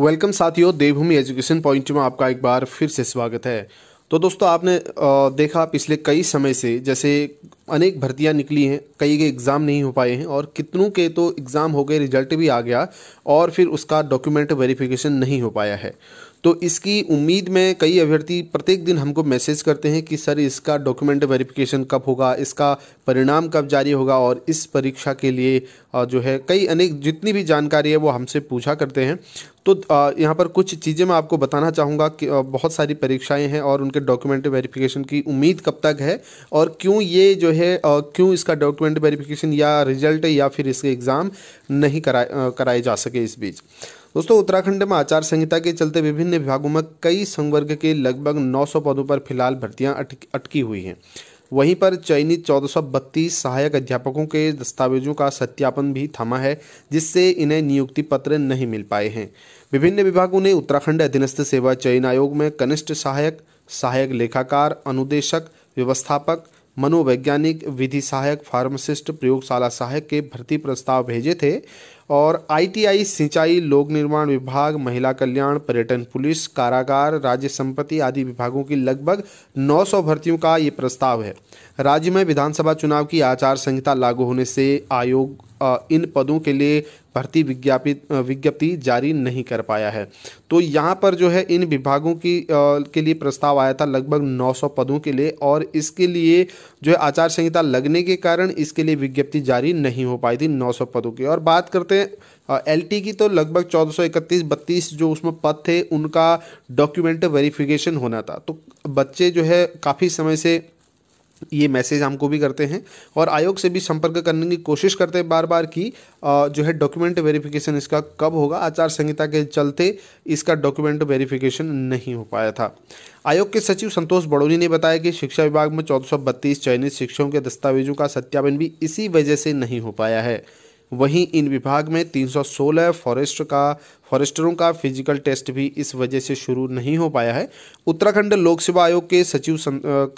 welcome साथियों देवभूमि education point में आपका एक बार फिर से स्वागत है तो दोस्तों आपने देखा पिछले कई समय से जैसे अनेक भर्तियां निकली हैं कई के एग्ज़ाम नहीं हो पाए हैं और कितनों के तो एग्ज़ाम हो गए रिजल्ट भी आ गया और फिर उसका डॉक्यूमेंट वेरिफिकेशन नहीं हो पाया है तो इसकी उम्मीद में कई अभ्यर्थी प्रत्येक दिन हमको मैसेज करते हैं कि सर इसका डॉक्यूमेंट वेरिफिकेशन कब होगा इसका परिणाम कब जारी होगा और इस परीक्षा के लिए जो है कई अनेक जितनी भी जानकारी है वो हमसे पूछा करते हैं तो यहाँ पर कुछ चीज़ें मैं आपको बताना चाहूँगा कि बहुत सारी परीक्षाएं हैं और उनके डॉक्यूमेंट वेरिफिकेशन की उम्मीद कब तक है और क्यों ये जो है क्यों इसका डॉक्यूमेंट वेरिफिकेशन या रिजल्ट या फिर इसके एग्ज़ाम नहीं कराए कराए जा सके इस बीच दोस्तों उत्तराखंड में आचार संहिता के चलते विभिन्न विभागों में कई संवर्ग के लगभग 900 पदों पर फिलहाल भर्तियां अटकी हुई हैं वहीं पर चयनित चौदह सहायक अध्यापकों के दस्तावेजों का सत्यापन भी थमा है जिससे इन्हें नियुक्ति पत्र नहीं मिल पाए हैं विभिन्न विभागों ने उत्तराखंड अधीनस्थ सेवा चयन आयोग में कनिष्ठ सहायक सहायक लेखाकार अनुदेशक व्यवस्थापक मनोवैज्ञानिक विधि सहायक फार्मासिस्ट प्रयोगशाला सहायक के भर्ती प्रस्ताव भेजे थे और आईटीआई सिंचाई लोक निर्माण विभाग महिला कल्याण पर्यटन पुलिस कारागार राज्य संपत्ति आदि विभागों की लगभग 900 भर्तियों का ये प्रस्ताव है राज्य में विधानसभा चुनाव की आचार संहिता लागू होने से आयोग इन पदों के लिए भर्ती विज्ञापित विज्ञप्ति जारी नहीं कर पाया है तो यहाँ पर जो है इन विभागों की के लिए प्रस्ताव आया था लगभग 900 पदों के लिए और इसके लिए जो है आचार संहिता लगने के कारण इसके लिए विज्ञप्ति जारी नहीं हो पाई थी 900 पदों की और बात करते हैं एल टी की तो लगभग चौदह सौ इकतीस बत्तीस जो उसमें पद थे उनका डॉक्यूमेंट वेरिफिकेशन होना था तो बच्चे जो है काफ़ी समय से ये मैसेज हमको भी करते हैं और आयोग से भी संपर्क करने की कोशिश करते हैं बार बार कि जो है डॉक्यूमेंट वेरिफिकेशन इसका कब होगा आचार संहिता के चलते इसका डॉक्यूमेंट वेरिफिकेशन नहीं हो पाया था आयोग के सचिव संतोष बड़ोनी ने बताया कि शिक्षा विभाग में चौदह चयनित शिक्षकों के दस्तावेजों का सत्यापन भी इसी वजह से नहीं हो पाया है वहीं इन विभाग में 316 फॉरेस्ट का फॉरेस्टरों का फिजिकल टेस्ट भी इस वजह से शुरू नहीं हो पाया है उत्तराखंड लोक सेवा आयोग के सचिव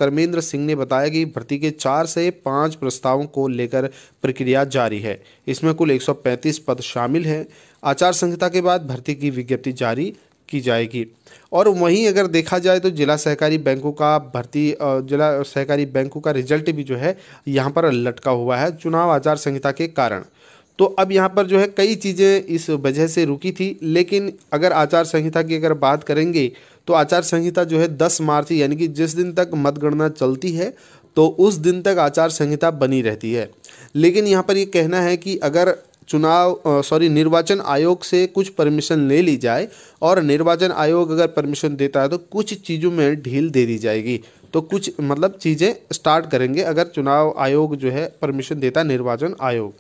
कर्मेंद्र सिंह ने बताया कि भर्ती के चार से पाँच प्रस्तावों को लेकर प्रक्रिया जारी है इसमें कुल 135 पद शामिल हैं आचार संहिता के बाद भर्ती की विज्ञप्ति जारी की जाएगी और वहीं अगर देखा जाए तो जिला सहकारी बैंकों का भर्ती जिला सहकारी बैंकों का रिजल्ट भी जो है यहाँ पर लटका हुआ है चुनाव आचार संहिता के कारण तो अब यहाँ पर जो है कई चीज़ें इस वजह से रुकी थी लेकिन अगर आचार संहिता की अगर बात करेंगे तो आचार संहिता जो है दस मार्च यानी कि जिस दिन तक मतगणना चलती है तो उस दिन तक आचार संहिता बनी रहती है लेकिन यहाँ पर ये यह कहना है कि अगर चुनाव सॉरी निर्वाचन आयोग से कुछ परमिशन ले ली जाए और निर्वाचन आयोग अगर परमिशन देता है तो कुछ चीज़ों में ढील दे दी जाएगी तो कुछ मतलब चीज़ें स्टार्ट करेंगे अगर चुनाव आयोग जो है परमिशन देता है निर्वाचन आयोग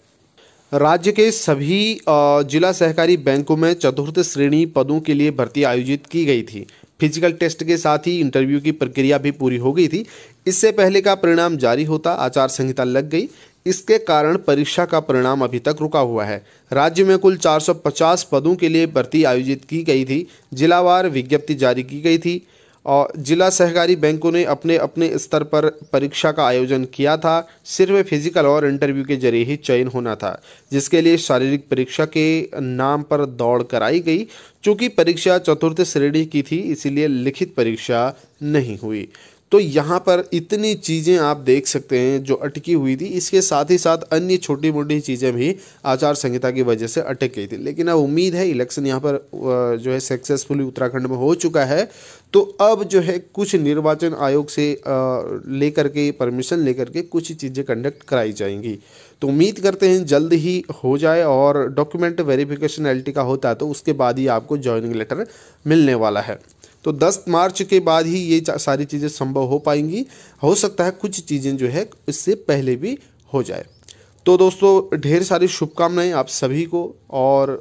राज्य के सभी जिला सहकारी बैंकों में चतुर्थ श्रेणी पदों के लिए भर्ती आयोजित की गई थी फिजिकल टेस्ट के साथ ही इंटरव्यू की प्रक्रिया भी पूरी हो गई थी इससे पहले का परिणाम जारी होता आचार संहिता लग गई इसके कारण परीक्षा का परिणाम अभी तक रुका हुआ है राज्य में कुल 450 पदों के लिए भर्ती आयोजित की गई थी जिलावार विज्ञप्ति जारी की गई थी और जिला सहकारी बैंकों ने अपने अपने स्तर पर परीक्षा का आयोजन किया था सिर्फ फिजिकल और इंटरव्यू के जरिए ही चयन होना था जिसके लिए शारीरिक परीक्षा के नाम पर दौड़ कराई गई चूँकि परीक्षा चतुर्थ श्रेणी की थी इसीलिए लिखित परीक्षा नहीं हुई तो यहाँ पर इतनी चीज़ें आप देख सकते हैं जो अटकी हुई थी इसके साथ ही साथ अन्य छोटी मोटी चीज़ें भी आचार संहिता की वजह से अटक गई थी लेकिन अब उम्मीद है इलेक्शन यहाँ पर जो है सक्सेसफुली उत्तराखंड में हो चुका है तो अब जो है कुछ निर्वाचन आयोग से लेकर के परमिशन लेकर के कुछ चीज़ें कंडक्ट कराई जाएंगी तो उम्मीद करते हैं जल्द ही हो जाए और डॉक्यूमेंट वेरिफिकेशन एल का होता है तो उसके बाद ही आपको ज्वाइनिंग लेटर मिलने वाला है तो 10 मार्च के बाद ही ये सारी चीज़ें संभव हो पाएंगी हो सकता है कुछ चीज़ें जो है इससे पहले भी हो जाए तो दोस्तों ढेर सारी शुभकामनाएं आप सभी को और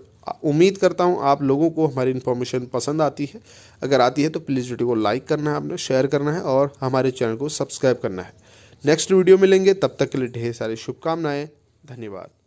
उम्मीद करता हूं आप लोगों को हमारी इन्फॉर्मेशन पसंद आती है अगर आती है तो प्लीज़ वीडियो को लाइक करना है आपने शेयर करना है और हमारे चैनल को सब्सक्राइब करना है नेक्स्ट वीडियो मिलेंगे तब तक के लिए ढेर सारी शुभकामनाएँ धन्यवाद